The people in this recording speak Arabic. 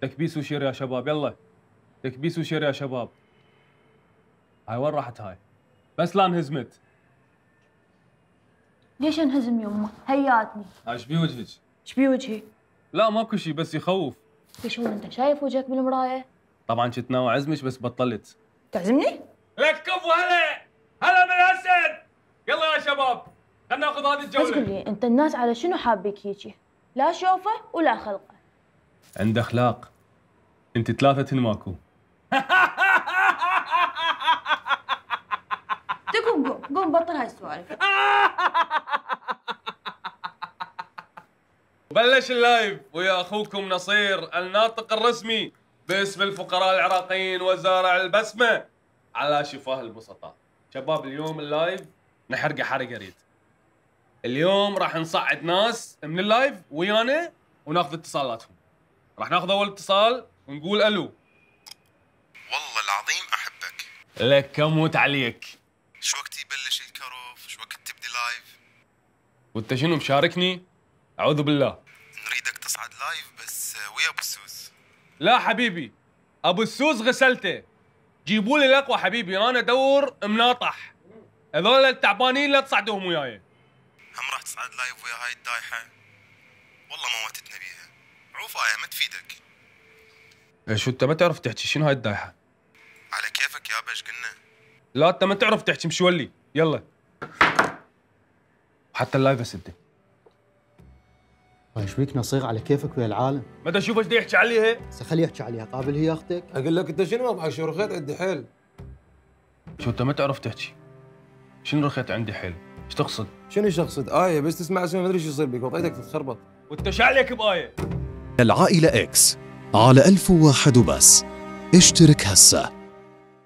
تكبيس وشير يا شباب يلا تكبيس وشير يا شباب هاي وين راحت هاي بس لا انهزمت ليش انهزم يمه هياتني ايش بي وجهك ايش بي وجهي لا ماكو شيء بس يخوف ليش هو انت شايف وجهك بالمرايه طبعا كنت ناوي اعزمك بس بطلت تعزمني لك كفو هلا هلا بالاسد يلا يا شباب خلنا ناخذ هذه الجوله بس قول لي انت الناس على شنو حابك هيجي لا شوفه ولا خلقه عنده اخلاق انت ثلاثة ماكو تقوم قوم قوم بطل هاي السوالف بلش اللايف ويا اخوكم نصير الناطق الرسمي باسم الفقراء العراقيين وزارع البسمه على شفاه البسطاء شباب اليوم اللايف نحرقه حرقه ريت اليوم راح نصعد ناس من اللايف ويانا وناخذ اتصالاتهم رح ناخذ اول اتصال ونقول الو والله العظيم احبك لك اموت عليك شو وقت يبلش الكروف شو وقت تبدي لايف وانت شنو مشاركني اعوذ بالله نريدك تصعد لايف بس ويا ابو السوس لا حبيبي ابو السوس غسلته جيبوا لي الاقوى حبيبي انا ادور مناطح هذول التعبانين لا تصعدوهم وياي هم راح تصعد لايف ويا هاي الدايحه والله ما موتتنا بيها رفعة ما تفيدك شو انت ما تعرف تحكي شنو هاي الدايحة على كيفك يا باش قلنا لا انت ما تعرف تحكي مشولي يلا حتى اللايف سدي ايش طيب، بيك نصيغ على كيفك ويا العالم ما اشوف ايش بده يحكي عليها هسه خليه يحكي عليها قابل هي اختك اقول لك انت شنو وضعك شو رخيت عندي حيل شو انت ما تعرف تحكي شنو رخيت عندي حيل ايش تقصد شنو ايش تقصد ايه بس تسمع اسمه ما ادري ايش يصير بك وضعيتك تتخربط وانت شو عليك بايه العائلة إكس على 1001 وبس اشترك هسه